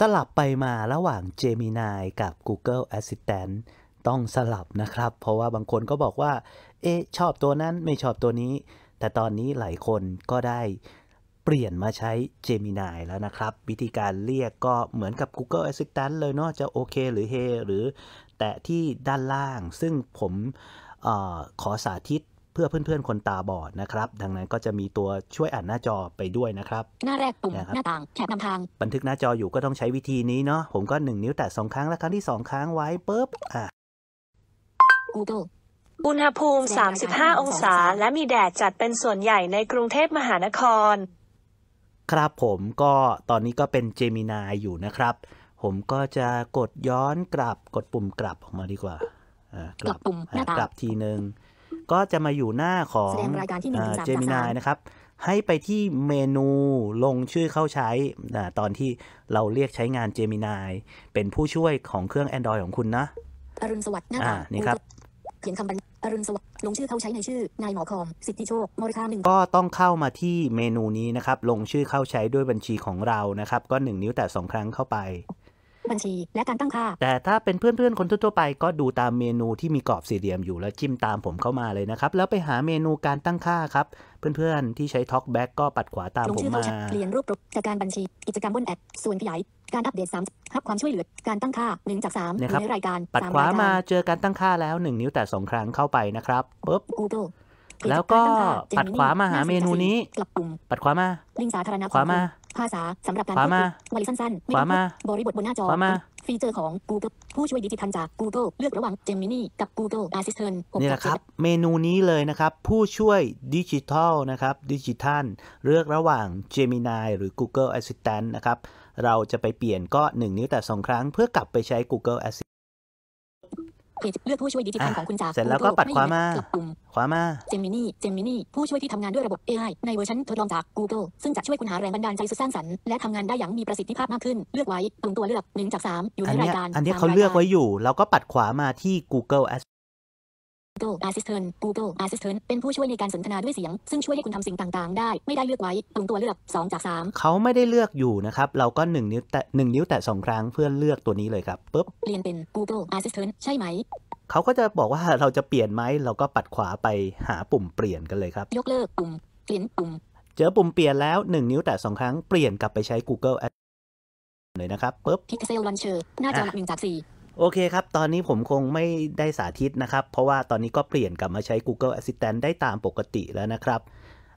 สลับไปมาระหว่าง Gemini กับ Google Assistant ต้องสลับนะครับ เพราะว่าบางคนก็บอกว่า เอ๊ะ ชอบตัวนั้นไม่ชอบตัวนี้ แต่ตอนนี้หลายคนก็ได้เปลี่ยนมาใช้ Gemini แล้วนะครับ วิธีการเรียกก็เหมือนกับ Google Assistant เลยเนาะ จะโอเคหรือเฮ หรือแตะที่ด้านล่าง ซึ่งผมออขอสาธิตเพื่อเพื่อนๆคนตาบอดนะครับ ดังนั้นก็จะมีตัวช่วยอ่านหน้าจอไปด้วยนะครับ หน้าแรกปุ่มหน้าต่างแถบนำทางบันทึกหน้าจออยู่ก็ต้องใช้วิธีนี้เนาะผมก็หนึ่งนิ้วแตะสองครั้งและครั้งที่สองครั้งไว้ปุ๊บอ่ะอุณหภูมิ 35 องศา และมีแดดจัดเป็นส่วนใหญ่ในกรุงเทพมหานคร ครับผมก็ตอนนี้ก็เป็นเจมินายอยู่นะครับ ผมก็จะกดย้อนกลับกดปุ่มกลับ ออกมาดีกว่า่ากลับปุ่มหน้าต่างกลับทีหนึ่งก็จะมาอยู่หน้าของเจมินายนะครับ ให้ไปที่เมนูลงชื่อเข้าใช้ ตอนที่เราเรียกใช้งานเจมินายเป็นผู้ช่วยของเครื่อง Android ของคุณนะอรุณสวัสดิ์หน้าตานี่ครับ เขียนคำบรรอรุณสวัสดิ์ลงชื่อเข้าใช้ในชื่อนายหมอคอมสิทธิโชคมริคาหนึ่งก็ต้องเข้ามาที่เมนูนี้นะครับ ลงชื่อเข้าใช้ด้วยบัญชีของเรานะครับ ก็หนึ่งนิ้วแต่สองครั้งเข้าไปบัญชีและการตั้งค่า แต่ถ้าเป็นเพื่อน ๆ คนทั่วไป ก็ดูตามเมนูที่มีกรอบสี่เหลี่ยมอยู่แล้ว จิ้มตามผมเข้ามาเลยนะครับ แล้วไปหาเมนูการตั้งค่าครับ เพื่อนๆที่ใช้ Talkback ก็ปัดขวาตามผมมาเปลี่ยนรูปรปจากการบัญชีกิจกรรมบนแอปส่วนขยายการอัปเดต3รับ ความช่วยเหลือการตั้งค่า 1 จาก3นะครับในรายการปัดขวามาเจอการตั้งค่าแล้ว 1 นิ้วแต่ 2 ครั้งเข้าไปนะครับปุ๊บแล้วก็ปัดขวามาหาเมนูนี้ปัดขวามาขวามาภาษาสำหรับการวาาวลสั้นๆไ้วามาบริบทบนหน้าจอาฟีเจอร์ของ Google ผู้ช่วยดิจิทัลจาก Google เลือกระหว่าง Gemini กับ Google Assistant นี่แหละครับ เมนูนี้เลยนะครับ ผู้ช่วยดิจิทัลนะครับดิจิทัลเลือกระหว่าง Gemini หรือ Google Assistant นะครับ เราจะไปเปลี่ยนก็ 1 นิ้วแต่ 2 ครั้งเพื่อกลับไปใช้ Google Assistant เลือกผู้ช่วยดิจิทัลของคุณจากเสร็จแล้วก็ปัดขวามา ขวามาเจมินี่เจมินี่ผู้ช่วยที่ทำงานด้วยระบบ AI ในเวอร์ชันทดลองจาก Google ซึ่งจะช่วยคุณหาแรงบันดาลใจสุดสร้างสรรค์และทำงานได้อย่างมีประสิทธิภาพมากขึ้น เลือกไว้ตรงตัวเลือกหนึ่งจากสามอยู่ในรายการ อันนี้เขาเลือกไว้อยู่แล้วก็ปัดขวามาที่ Google Google Assistant Google Assistant เป็นผู้ช่วยในการสนทนาด้วยเสียง ซึ่งช่วยให้คุณทำสิ่งต่าง ๆ ได้ไม่ได้เลือกไว้ตรงตัวเลือก2จาก3 เขาไม่ได้เลือกอยู่นะครับเราก็ 1 นิ้วแตะ1นิ้วแตะ2ครั้งเพื่อเลือกตัวนี้เลยครับปุ๊บเปลี่ยนเป็น Google Assistant ใช่ไหม เขาก็จะบอกว่าเราจะเปลี่ยนไหม เราก็ปัดขวาไปหาปุ่มเปลี่ยนกันเลยครับยกเลิกปุ่มเปลี่ยนปุ่ม เจอปุ่มเปลี่ยนแล้ว 1 นิ้วแตะ2ครั้งเปลี่ยนกลับไปใช้ Google เลยนะครับปุ๊บ Pixel Launcher หน้าจอหหนึ่งจาก 4โอเคครับ ตอนนี้ผมคงไม่ได้สาธิตนะครับ เพราะว่าตอนนี้ก็เปลี่ยนกลับมาใช้ Google Assistant ได้ตามปกติแล้วนะครับ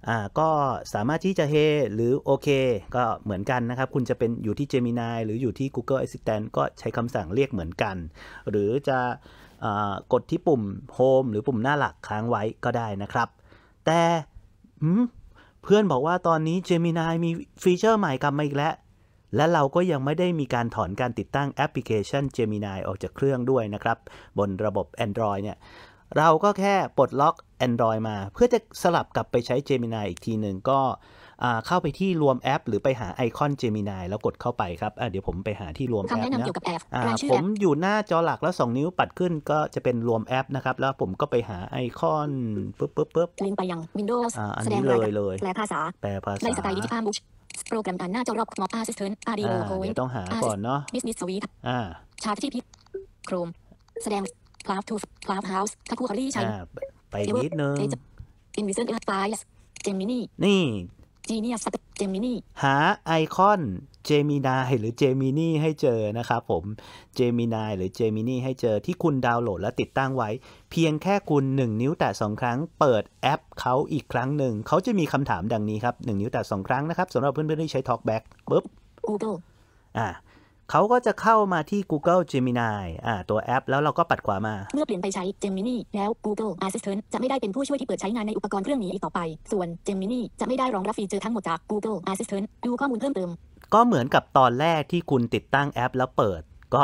อ่า ก็สามารถที่จะ Hey หรือโอเคก็เหมือนกันนะครับ คุณจะเป็นอยู่ที่ Gemini หรืออยู่ที่ Google Assistant ก็ใช้คำสั่งเรียกเหมือนกัน หรือจะกดที่ปุ่ม Home หรือปุ่มหน้าหลักค้างไว้ก็ได้นะครับ แต่เพื่อนบอกว่าตอนนี้ Gemini มีฟีเจอร์ใหม่กลับมาอีกแล้วและเราก็ยังไม่ได้มีการถอนการติดตั้งแอปพลิเคชัน Gemini ออกจากเครื่องด้วยนะครับ บนระบบ Android เนี่ย เราก็แค่ปลดล็อก Android มาเพื่อจะสลับกลับไปใช้ Gemini อีกทีหนึ่งก็เข้าไปที่รวมแอป หรือไปหาไอคอน Gemini แล้วกดเข้าไปครับเดี๋ยวผมไปหาที่รวมแอปนะผมอยู่หน้าจอหลักแล้ว 2 นิ้วปัดขึ้นก็จะเป็นรวมแอปนะครับ แล้วผมก็ไปหาไอคอนปึ๊บปึ๊บปึ๊บลิงไปยัง Windows แสดงเลยเลยแปลภาษาแปลภาษาในสไตล์ดิจิทัลบุชโปรแกรมอ่านหน้าจอรอบมอปอาซิสเทนอาร์ดีโอโควิีต้องหาก่อนเนาะบิสเนสสวีทอ่าชาร์จที่พิโครม แสดงคลาวทูคลาวเฮาส์ทักคู่อารี่ชัยไปนิดนึงอินวิเซนเอร์ไฟส์เจมินี่นี่ี e n i u s Gemini หาไอคอนเจมินาหรือจม m นี่ให้เจอนะครับผมเจมินาหรือจม m นี่ให้เจอที่คุณดาวน์โหลดและติดตั้งไว้ เพียงแค่คุณ 1 นิ้วแตะ2ครั้ง เปิดแอปเขาอีกครั้งหนึ่ง เขาจะมีคำถามดังนี้ครับ 1 นิ้วแตะ2ครั้งนะครับสำหรับเพื่อนๆ ที่ใช้ Talkback ปุ๊บ Google อ่าเขาก็จะเข้ามาที่ Google Gemini อ่าตัวแอปแล้วเราก็ปัดขวามาเมื่อเปลี่ยนไปใช้ Gemini แล้ว Google Assistant จะไม่ได้เป็นผู้ช่วยที่เปิดใช้งานในอุปกรณ์เครื่องนี้อีกต่อไป ส่วน Gemini จะไม่ได้รองรับฟีเจอร์ทั้งหมดจาก Google Assistant ดูข้อมูลเพิ่มเติม ก็เหมือนกับตอนแรกที่คุณติดตั้งแอปแล้วเปิด ก็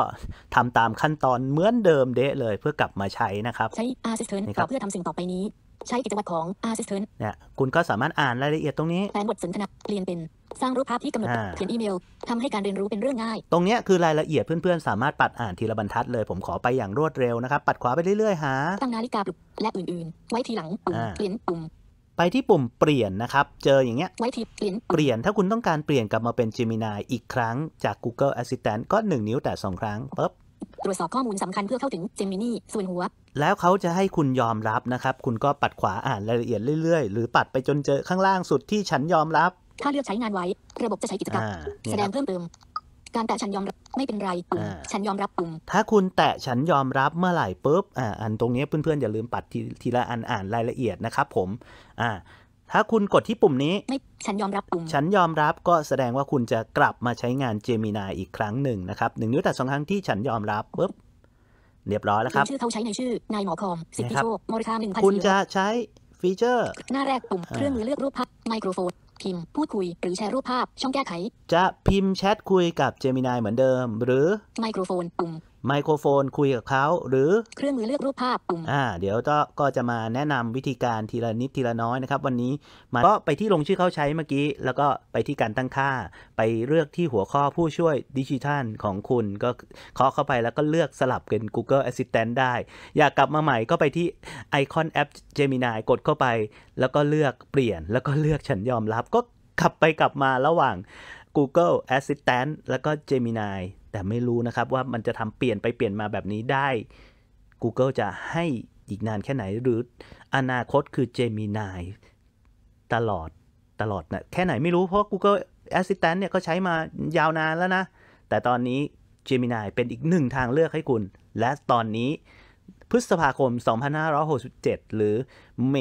ทำตามขั้นตอนเหมือนเดิมเดะเลยเพื่อกลับมาใช้นะครับใช้ Assistant เพื่อทำสิ่งต่อไปนี้ใช้กิจวัตรของ assistant เนี่ยคุณก็สามารถอ่านรายละเอียดตรงนี้แปลงบทสนทนาเปลี่ยนเป็น สร้างรูปภาพที่กำหนด เขียนอีเมลทำให้การเรียนรู้เป็นเรื่องง่าย ตรงนี้คือรายละเอียดเพื่อนๆ สามารถปัดอ่านทีละบรรทัดเลย ผมขอไปอย่างรวดเร็วนะครับ ปัดขวาไปเรื่อยๆ หา ตั้งนาฬิกาปลุกและอื่นๆ ไว้ทีหลังปุ่มเปลี่ยนปุ่ม ไปที่ปุ่มเปลี่ยนนะครับเจออย่างเงี้ยไว้ทีเปลี่ยนเปลี่ยนถ้าคุณต้องการเปลี่ยนกลับมาเป็น Gemini อีกครั้ง จาก Google Assistant ก็1นิ้วแต่2 ครั้งปึ๊บตรวจสอบข้อมูลสำคัญเพื่อเข้าถึงเจมินี่ส่วนหัว แล้วเขาจะให้คุณยอมรับนะครับ คุณก็ปัดขวาอ่านรายละเอียดเรื่อยๆหรือปัดไปจนเจอข้างล่างสุดที่ฉันยอมรับ ถ้าเลือกใช้งานไว้ระบบจะใช้กิจกรรมแสดงเพิ่มเติม การแตะฉันยอมรับไม่เป็นไรปุ่มฉันยอมรับปุ่มถ้าคุณแตะฉันยอมรับเมื่อไหร่ปุ๊บอ่าอันตรงนี้เพื่อนๆอย่าลืมปัดทีละอันอ่านรายละเอียดนะครับ ผมอ่าถ้าคุณกดที่ปุ่มนี้ไม่ฉันยอมรับปุ่มฉันยอมรับก็แสดงว่าคุณจะกลับมาใช้งานเจมินาอีกครั้งหนึ่งนะครับหนึ่งนิ้วแต่สองครั้งที่ฉันยอมรับปุ๊บเรียบร้อยแล้วครับชื่อเขาใช้ในชื่อ นายหมอคอมสิทธิโชคมูลค่าหนึ่งพันคุณจะใช้ฟีเจอร์ หน้าแรกปุ่มเครื่องมือเลือกรูปภาพไมโครโฟนพิมพ์พูดคุยหรือแชร์รูปภาพช่องแก้ไข จะพิมพ์แชทคุยกับเจมินายเหมือนเดิม หรือไมโครโฟนปุ่มไมโครโฟนคุยกับเขา หรือเครื่องมือเลือกรูปภาพปุ่มอ่าเดี๋ยวก็ก็จะมาแนะนำวิธีการทีละนิดทีละน้อยนะครับ วันนี้มาก็ไปที่ลงชื่อเข้าใช้เมื่อกี้ แล้วก็ไปที่การตั้งค่าไปเลือกที่หัวข้อผู้ช่วยดิจิทัลของคุณ ก็เคาะเข้าไปแล้วก็เลือกสลับเป็น Google Assistant ได้ อยากกลับมาใหม่ก็ไปที่ไอคอนแอป Gemini กดเข้าไป แล้วก็เลือกเปลี่ยน แล้วก็เลือกฉันยอมรับ ก็ขับไปกลับมาระหว่าง Google Assistant แล้วก็ Gemini แต่ไม่รู้นะครับ ว่ามันจะทำเปลี่ยนไปเปลี่ยนมาแบบนี้ได้ Google จะให้อีกนานแค่ไหนหรืออนาคตคือ Gemini ตลอดตลอดนะแค่ไหนไม่รู้เพราะ Google Assistant เนี่ยก็ใช้มายาวนานแล้วนะ แต่ตอนนี้ Gemini เป็นอีกหนึ่งทางเลือกให้คุณ และตอนนี้ พฤษภาคม 2567 หรือเม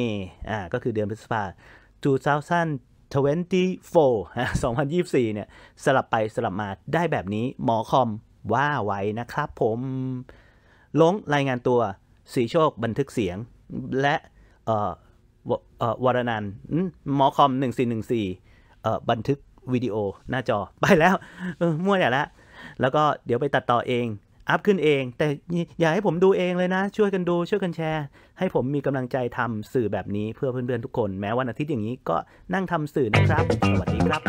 อ่าก็คือเดือนพฤษภา 2 0 0 24 2024เนี่ยสลับไปสลับมาได้แบบนี้หมอคอมว่าไว้นะครับผมลงรายงานตัวสีโชค บันทึกเสียง และเออวรนันหมอคอม 1414 บันทึกวิดีโอหน้าจอไปแล้วมั่วอย่าละแล้วก็เดี๋ยวไปตัดต่อเองัพขึ้นเอง แต่อย่าให้ผมดูเองเลยนะ ช่วยกันดูช่วยกันแชร์ ให้ผมมีกำลังใจทำสื่อแบบนี้เพื่อเพื่อนๆทุกคน แม้วันอาทิตย์อย่างนี้ก็นั่งทำสื่อนะครับ สวัสดีครับ